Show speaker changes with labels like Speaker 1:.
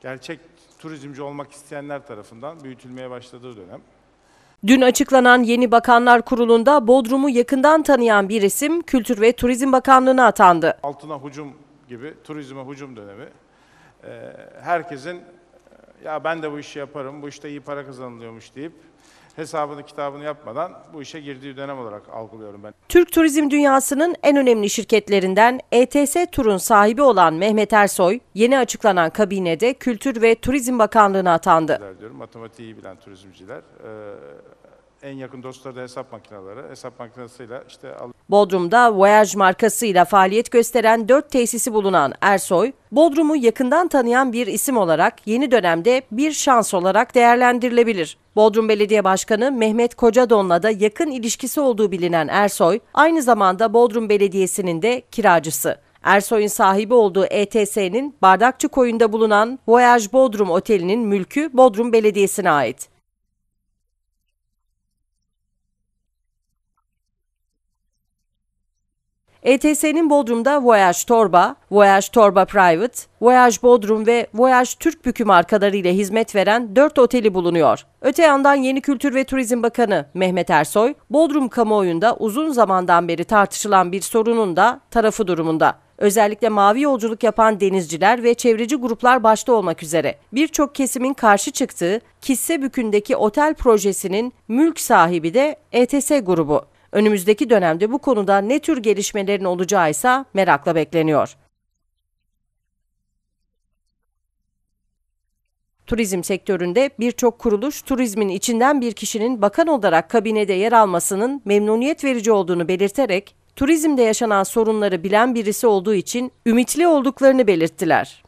Speaker 1: gerçek turizmci olmak isteyenler tarafından büyütülmeye başladığı dönem.
Speaker 2: Dün açıklanan yeni bakanlar kurulunda Bodrum'u yakından tanıyan bir isim Kültür ve Turizm Bakanlığı'na atandı.
Speaker 1: Altına hücum gibi turizme hücum dönemi. Ee, herkesin ya ben de bu işi yaparım, bu işte iyi para kazanılıyormuş deyip hesabını kitabını yapmadan bu işe girdiği dönem olarak algılıyorum ben.
Speaker 2: Türk turizm dünyasının en önemli şirketlerinden ETS Tur'un sahibi olan Mehmet Ersoy, yeni açıklanan kabinede Kültür ve Turizm Bakanlığı'na atandı.
Speaker 1: Diyorum, matematiği bilen turizmciler, ee, en yakın dostları da hesap makineleri, hesap makinesiyle işte al.
Speaker 2: Bodrum'da Voyage markasıyla faaliyet gösteren 4 tesisi bulunan Ersoy, Bodrum'u yakından tanıyan bir isim olarak yeni dönemde bir şans olarak değerlendirilebilir. Bodrum Belediye Başkanı Mehmet Kocadon'la da yakın ilişkisi olduğu bilinen Ersoy, aynı zamanda Bodrum Belediyesi'nin de kiracısı. Ersoy'un sahibi olduğu ETS'nin Bardakçı Koyu'nda bulunan Voyage Bodrum Oteli'nin mülkü Bodrum Belediyesi'ne ait. ETS'nin Bodrum'da Voyage Torba, Voyage Torba Private, Voyage Bodrum ve Voyage Türk Bükü markalarıyla hizmet veren 4 oteli bulunuyor. Öte yandan Yeni Kültür ve Turizm Bakanı Mehmet Ersoy, Bodrum kamuoyunda uzun zamandan beri tartışılan bir sorunun da tarafı durumunda. Özellikle mavi yolculuk yapan denizciler ve çevreci gruplar başta olmak üzere birçok kesimin karşı çıktığı Kisse Bükü'ndeki otel projesinin mülk sahibi de ETS grubu. Önümüzdeki dönemde bu konuda ne tür gelişmelerin olacağı ise merakla bekleniyor. Turizm sektöründe birçok kuruluş turizmin içinden bir kişinin bakan olarak kabinede yer almasının memnuniyet verici olduğunu belirterek turizmde yaşanan sorunları bilen birisi olduğu için ümitli olduklarını belirttiler.